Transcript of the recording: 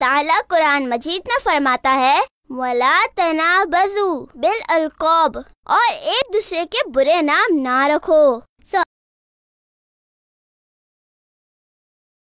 ताला कुरान मजीद में फरमाता है वला तना बजू बिल अलकौब और एक दूसरे के बुरे नाम ना रखो